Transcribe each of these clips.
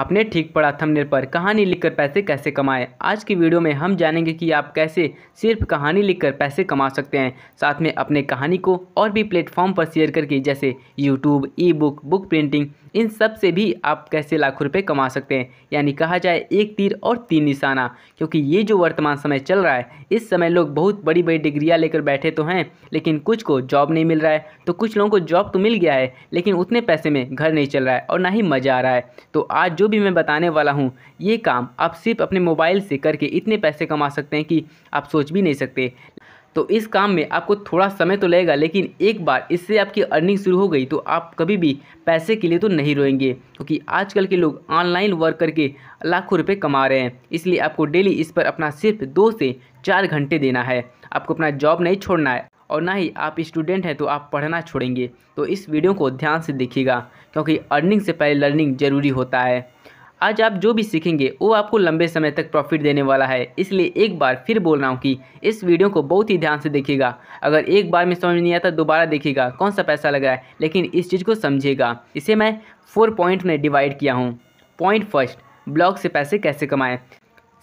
आपने ठीक पढ़ा थंबनेल पर कहानी लिखकर पैसे कैसे कमाएं आज की वीडियो में हम जानेंगे कि आप कैसे सिर्फ कहानी लिखकर पैसे कमा सकते हैं साथ में अपने कहानी को और भी प्लेटफॉर्म पर शेयर करके जैसे YouTube e book book printing इन सब से भी आप कैसे लाखों रुपए कमा सकते हैं यानी कहा जाए एक तीर और तीन निशाना क्योंकि ये जो वर्तमान समय चल रहा है इस समय लोग बहुत बड़ी बड़ी डिग्रियाँ लेकर बैठे तो हैं लेकिन कुछ को जॉब नहीं मिल रहा है तो कुछ लोगों को जॉब तो मिल गया है लेकिन उतने पैसे में घर नहीं चल रहा है और ना ही मज़ा आ रहा है तो आज जो भी मैं बताने वाला हूँ ये काम आप सिर्फ अपने मोबाइल से करके इतने पैसे कमा सकते हैं कि आप सोच भी नहीं सकते तो इस काम में आपको थोड़ा समय तो लगेगा लेकिन एक बार इससे आपकी अर्निंग शुरू हो गई तो आप कभी भी पैसे के लिए तो नहीं रोएंगे क्योंकि आजकल के लोग ऑनलाइन वर्क करके लाखों रुपए कमा रहे हैं इसलिए आपको डेली इस पर अपना सिर्फ दो से चार घंटे देना है आपको अपना जॉब नहीं छोड़ना है और ना ही आप स्टूडेंट हैं तो आप पढ़ना छोड़ेंगे तो इस वीडियो को ध्यान से देखिएगा क्योंकि अर्निंग से पहले लर्निंग जरूरी होता है आज आप जो भी सीखेंगे वो आपको लंबे समय तक प्रॉफिट देने वाला है इसलिए एक बार फिर बोल रहा हूँ कि इस वीडियो को बहुत ही ध्यान से देखिएगा अगर एक बार में समझ नहीं आता दोबारा देखिएगा कौन सा पैसा लग रहा है लेकिन इस चीज़ को समझिएगा इसे मैं फोर पॉइंट में डिवाइड किया हूँ पॉइंट फर्स्ट ब्लॉग से पैसे कैसे कमाएँ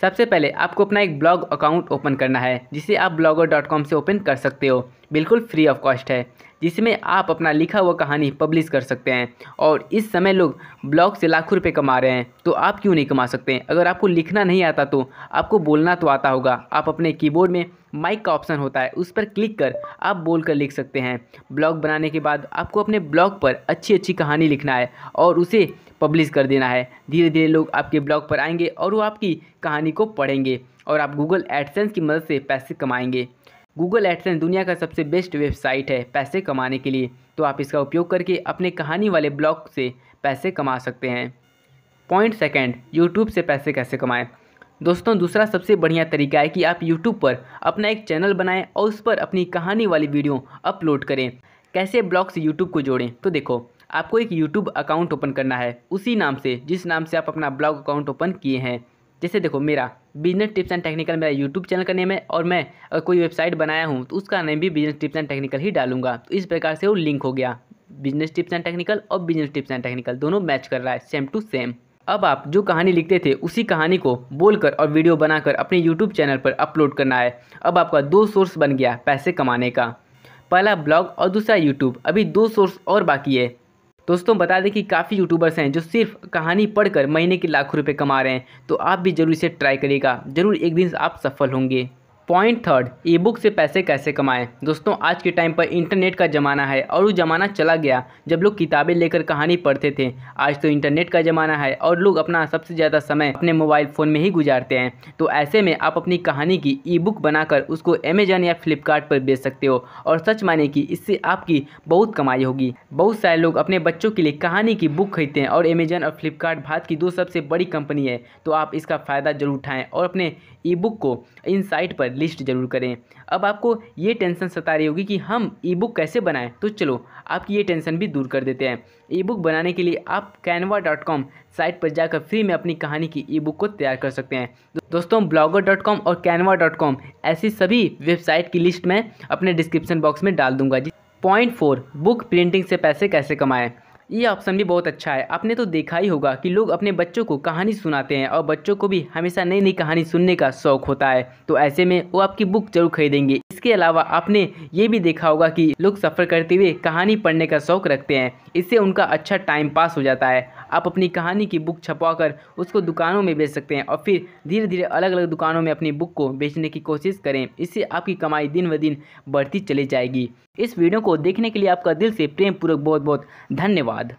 सबसे पहले आपको अपना एक ब्लॉग अकाउंट ओपन करना है जिसे आप ब्लॉगर डॉट कॉम से ओपन कर सकते हो बिल्कुल फ्री ऑफ कॉस्ट है जिसमें आप अपना लिखा हुआ कहानी पब्लिश कर सकते हैं और इस समय लोग ब्लॉग से लाखों रुपए कमा रहे हैं तो आप क्यों नहीं कमा सकते हैं? अगर आपको लिखना नहीं आता तो आपको बोलना तो आता होगा आप अपने कीबोर्ड में माइक का ऑप्शन होता है उस पर क्लिक कर आप बोल कर लिख सकते हैं ब्लॉग बनाने के बाद आपको अपने ब्लॉग पर अच्छी अच्छी कहानी लिखना है और उसे पब्लिश कर देना है धीरे धीरे लोग आपके ब्लॉग पर आएंगे और वो आपकी कहानी को पढ़ेंगे और आप गूगल एडसेंस की मदद से पैसे कमाएंगे गूगल एडसेंस दुनिया का सबसे बेस्ट वेबसाइट है पैसे कमाने के लिए तो आप इसका उपयोग करके अपने कहानी वाले ब्लॉग से पैसे कमा सकते हैं पॉइंट सेकंड यूट्यूब से पैसे कैसे कमाएं दोस्तों दूसरा सबसे बढ़िया तरीका है कि आप यूट्यूब पर अपना एक चैनल बनाएं और उस पर अपनी कहानी वाली वीडियो अपलोड करें कैसे ब्लॉग से यूट्यूब को जोड़ें तो देखो आपको एक यूट्यूब अकाउंट ओपन करना है उसी नाम से जिस नाम से आप अपना ब्लॉग अकाउंट ओपन किए हैं जैसे देखो मेरा बिजनेस टिप्स एंड टेक्निकल मेरा यूट्यूब चैनल का नेम है और मैं अगर कोई वेबसाइट बनाया हूँ तो उसका नेम भी बिजनेस टिप्स एंड टेक्निकल ही डालूंगा तो इस प्रकार से वो लिंक हो गया बिजनेस टिप्स एंड टेक्निकल और बिजनेस टिप्स एंड टेक्निकल दोनों मैच कर रहा है सेम टू सेम अब आप जो कहानी लिखते थे उसी कहानी को बोलकर और वीडियो बनाकर अपने यूट्यूब चैनल पर अपलोड करना है अब आपका दो सोर्स बन गया पैसे कमाने का पहला ब्लॉग और दूसरा यूट्यूब अभी दो सोर्स और बाकी है दोस्तों बता दें कि काफ़ी यूट्यूबर्स हैं जो सिर्फ कहानी पढ़कर महीने के लाखों रुपए कमा रहे हैं तो आप भी ज़रूर इसे ट्राई करिएगा ज़रूर एक दिन आप सफल होंगे पॉइंट थर्ड ई बुक से पैसे कैसे कमाएं दोस्तों आज के टाइम पर इंटरनेट का ज़माना है और वो ज़माना चला गया जब लोग किताबें लेकर कहानी पढ़ते थे आज तो इंटरनेट का ज़माना है और लोग अपना सबसे ज़्यादा समय अपने मोबाइल फ़ोन में ही गुजारते हैं तो ऐसे में आप अपनी कहानी की ई बुक बनाकर उसको अमेजन या फ्लिपकार्ट पर बेच सकते हो और सच माने कि इससे आपकी बहुत कमाई होगी बहुत सारे लोग अपने बच्चों के लिए कहानी की बुक खरीदते हैं और अमेजन और फ्लिपकार्ट भारत की दो सबसे बड़ी कंपनी है तो आप इसका फ़ायदा जरूर उठाएँ और अपने ई बुक को इन साइट पर लिस्ट ज़रूर करें अब आपको ये टेंशन सता रही होगी कि हम ई बुक कैसे बनाएं तो चलो आपकी ये टेंशन भी दूर कर देते हैं ई बुक बनाने के लिए आप कैनवा डॉट कॉम साइट पर जाकर फ्री में अपनी कहानी की ई बुक को तैयार कर सकते हैं दोस्तों ब्लॉगर डॉट कॉम और कैनवा डॉट कॉम ऐसी सभी वेबसाइट की लिस्ट मैं अपने डिस्क्रिप्शन बॉक्स में डाल दूंगा G point four book printing से पैसे कैसे कमाएँ ये ऑप्शन भी बहुत अच्छा है आपने तो देखा ही होगा कि लोग अपने बच्चों को कहानी सुनाते हैं और बच्चों को भी हमेशा नई नई कहानी सुनने का शौक होता है तो ऐसे में वो आपकी बुक जरूर खरीदेंगे इसके अलावा आपने ये भी देखा होगा कि लोग सफ़र करते हुए कहानी पढ़ने का शौक रखते हैं इससे उनका अच्छा टाइम पास हो जाता है आप अपनी कहानी की बुक छपवा उसको दुकानों में बेच सकते हैं और फिर धीरे धीरे अलग अलग दुकानों में अपनी बुक को बेचने की कोशिश करें इससे आपकी कमाई दिन ब दिन बढ़ती चली जाएगी इस वीडियो को देखने के लिए आपका दिल से प्रेम पूर्वक बहुत बहुत धन्यवाद